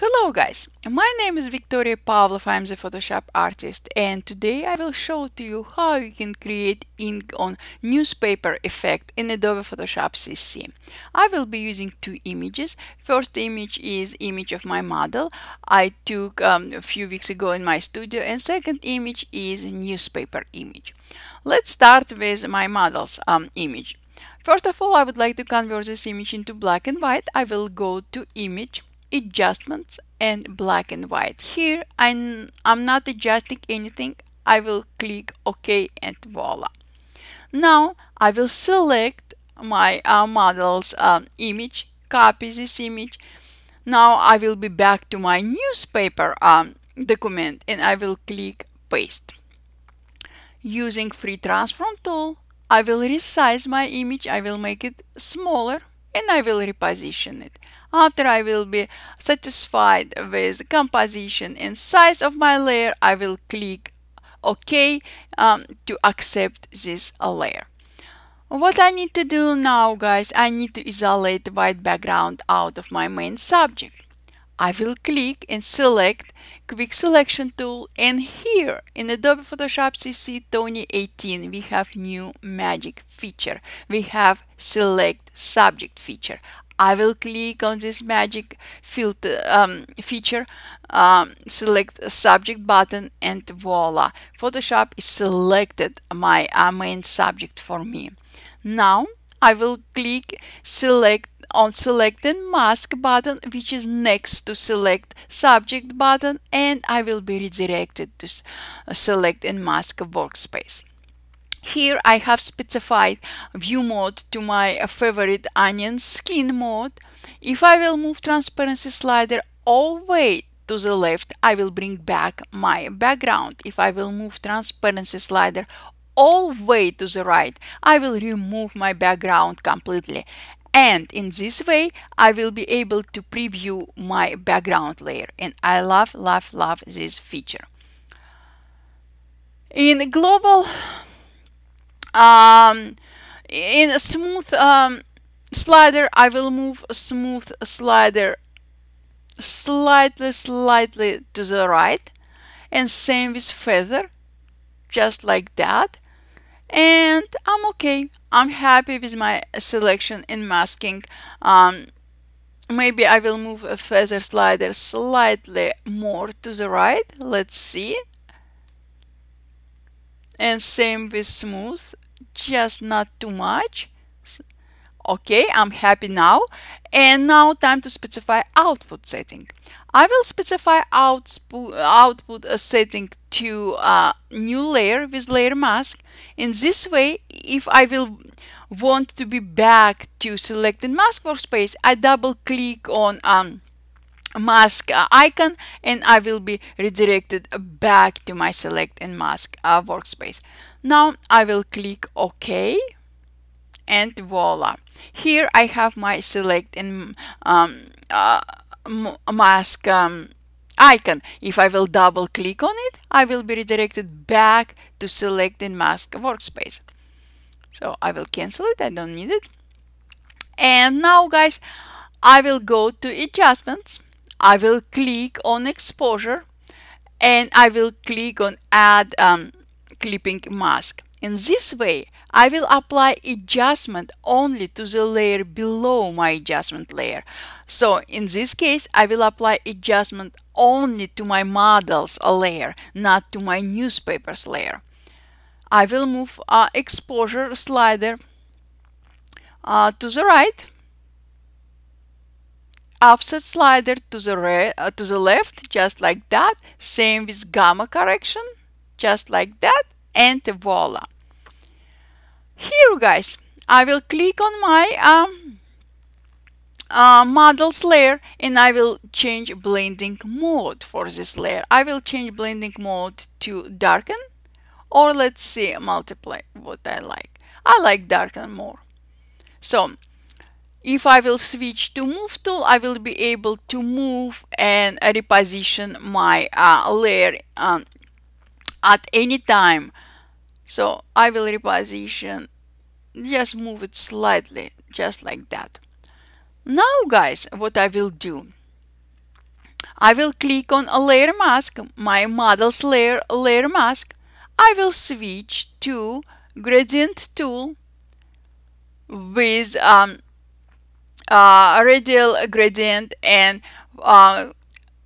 Hello guys, my name is Victoria Pavlov, I'm the Photoshop artist and today I will show to you how you can create ink on newspaper effect in Adobe Photoshop CC. I will be using two images. First image is image of my model I took um, a few weeks ago in my studio and second image is newspaper image. Let's start with my model's um, image. First of all I would like to convert this image into black and white. I will go to image adjustments and black and white. Here I'm, I'm not adjusting anything. I will click OK and voila. Now I will select my uh, model's um, image, copy this image. Now I will be back to my newspaper um, document and I will click paste. Using free transform tool, I will resize my image. I will make it smaller and I will reposition it. After I will be satisfied with composition and size of my layer, I will click OK um, to accept this layer. What I need to do now, guys, I need to isolate white background out of my main subject. I will click and select quick selection tool and here in Adobe Photoshop CC 2018 we have new magic feature. We have select subject feature. I will click on this magic filter um, feature, um, select subject button and voila, Photoshop is selected my uh, main subject for me. Now I will click select on selecting mask button which is next to select subject button and I will be redirected to uh, select and mask workspace. Here I have specified view mode to my uh, favorite onion skin mode. If I will move transparency slider all way to the left, I will bring back my background. If I will move transparency slider all way to the right, I will remove my background completely and in this way I will be able to preview my background layer and I love love love this feature in global um, in a smooth um, slider I will move a smooth slider slightly slightly to the right and same with feather just like that and I'm okay. I'm happy with my selection in masking. Um, maybe I will move a feather slider slightly more to the right. Let's see. And same with smooth, just not too much. Okay, I'm happy now. And now time to specify output setting. I will specify output, output setting to a uh, new layer with layer mask in this way, if I will want to be back to selected mask workspace, I double click on um, mask uh, icon and I will be redirected back to my select and mask uh, workspace. Now I will click OK and voila. Here I have my select and um, uh, mask um, icon. If I will double click on it, I will be redirected back to selecting mask workspace. So I will cancel it, I don't need it. And now guys, I will go to adjustments. I will click on exposure and I will click on add um, clipping mask. In this way, I will apply adjustment only to the layer below my adjustment layer. So in this case, I will apply adjustment only to my models layer, not to my newspapers layer. I will move uh, exposure slider uh, to the right, offset slider to the, uh, to the left, just like that. Same with gamma correction, just like that, and voila. Here, guys, I will click on my um, uh, models layer and I will change blending mode for this layer. I will change blending mode to darken or let's see multiply what I like. I like darken more. So if I will switch to move tool, I will be able to move and reposition my uh, layer um, at any time. So I will reposition, just move it slightly, just like that. Now guys, what I will do. I will click on a layer mask, my models layer, layer mask. I will switch to gradient tool with um, uh, radial gradient and uh,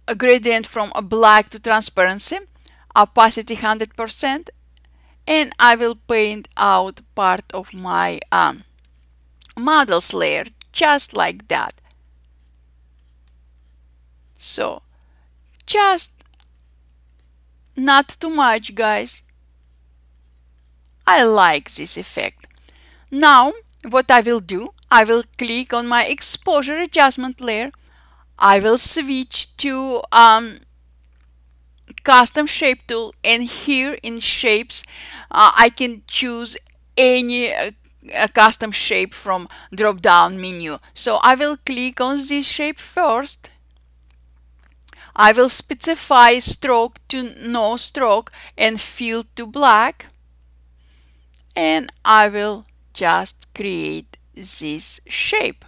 a gradient from black to transparency, opacity 100%, and I will paint out part of my um, models layer just like that. So just not too much guys. I like this effect. Now what I will do, I will click on my exposure adjustment layer. I will switch to um, custom shape tool and here in shapes uh, I can choose any uh, a custom shape from drop down menu. So I will click on this shape first. I will specify stroke to no stroke and fill to black. And I will just create this shape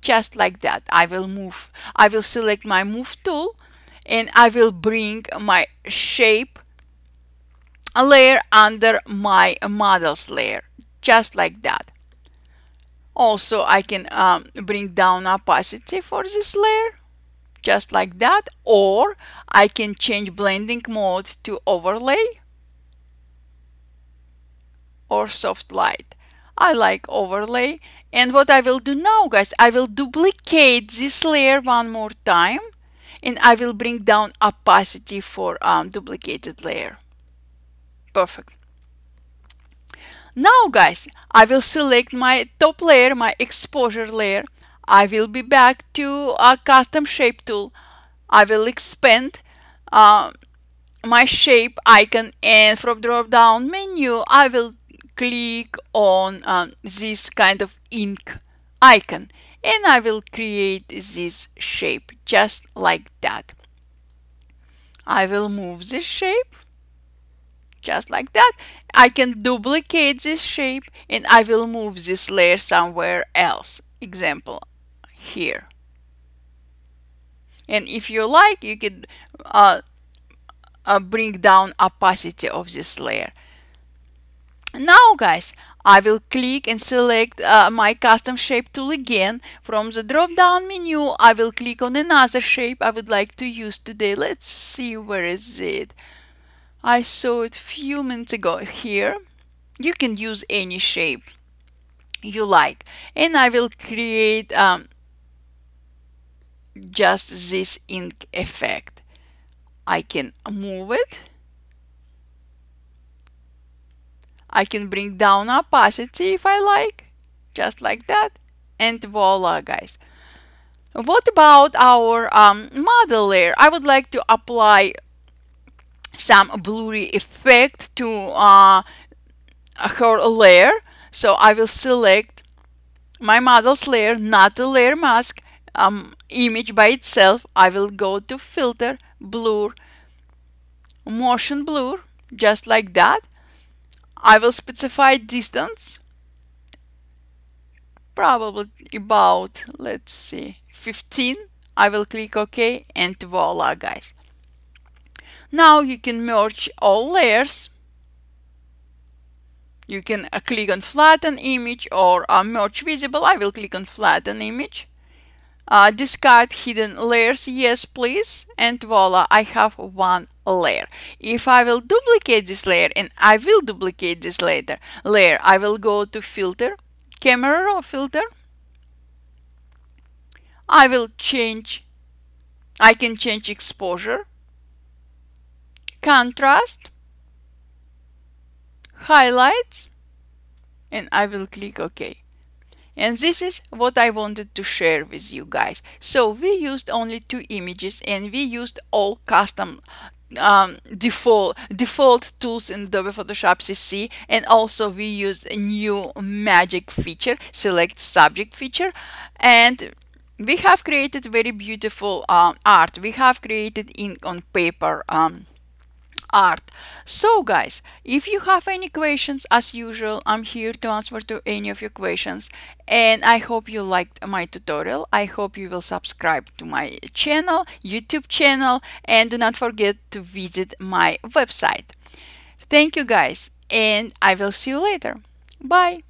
just like that. I will move, I will select my move tool and I will bring my shape layer under my models layer just like that. Also, I can um, bring down opacity for this layer, just like that, or I can change blending mode to overlay or soft light. I like overlay. And what I will do now, guys, I will duplicate this layer one more time and I will bring down opacity for um, duplicated layer. Perfect. Now guys, I will select my top layer, my exposure layer. I will be back to a custom shape tool. I will expand uh, my shape icon and from drop down menu I will click on um, this kind of ink icon and I will create this shape just like that. I will move this shape just like that I can duplicate this shape and I will move this layer somewhere else. Example here. And if you like, you could uh, uh, bring down opacity of this layer. Now guys, I will click and select uh, my custom shape tool again. From the drop down menu, I will click on another shape I would like to use today. Let's see where is it. I saw it few minutes ago here. You can use any shape you like. And I will create um, just this ink effect. I can move it. I can bring down opacity if I like, just like that. And voila, guys. What about our um, model layer? I would like to apply some blurry effect to uh, her layer. So I will select my model's layer, not the layer mask, um, image by itself. I will go to filter, blur, motion blur, just like that. I will specify distance, probably about, let's see, 15. I will click OK and voila guys. Now you can merge all layers. You can uh, click on flatten image or uh, merge visible. I will click on flatten image. Uh, discard hidden layers, yes please, and voila, I have one layer. If I will duplicate this layer, and I will duplicate this later layer, I will go to filter, camera raw filter. I will change, I can change exposure contrast, highlights, and I will click OK. And this is what I wanted to share with you guys. So we used only two images and we used all custom um, default default tools in Adobe Photoshop CC and also we used a new magic feature, select subject feature and we have created very beautiful um, art. We have created ink on paper um, art. So guys, if you have any questions, as usual, I'm here to answer to any of your questions. And I hope you liked my tutorial. I hope you will subscribe to my channel, YouTube channel, and do not forget to visit my website. Thank you guys, and I will see you later. Bye!